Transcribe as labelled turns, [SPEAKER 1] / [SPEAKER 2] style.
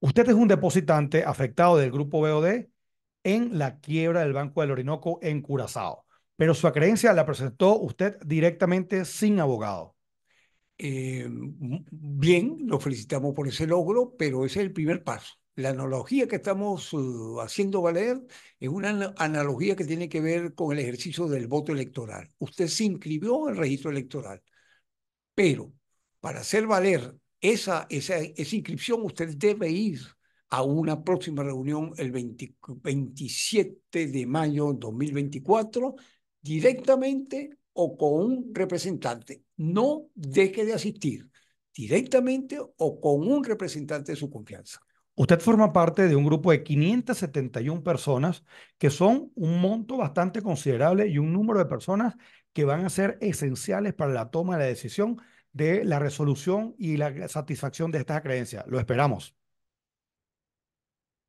[SPEAKER 1] Usted es un depositante afectado del grupo BOD en la quiebra del Banco del Orinoco en Curazao, pero su acreencia la presentó usted directamente sin abogado. Eh, bien,
[SPEAKER 2] lo felicitamos por ese logro, pero ese es el primer paso. La analogía que estamos eh, haciendo valer es una analogía que tiene que ver con el ejercicio del voto electoral. Usted se inscribió en el registro electoral, pero para hacer valer esa, esa, inscripción usted debe ir a una próxima reunión el 27 de mayo 2024 directamente o con un representante. No deje de asistir directamente o con un representante de su confianza.
[SPEAKER 1] Usted forma parte de un grupo de 571 personas, que son un monto bastante considerable y un número de personas que van a ser esenciales para la toma de la decisión de la resolución y la satisfacción de estas creencias. Lo esperamos.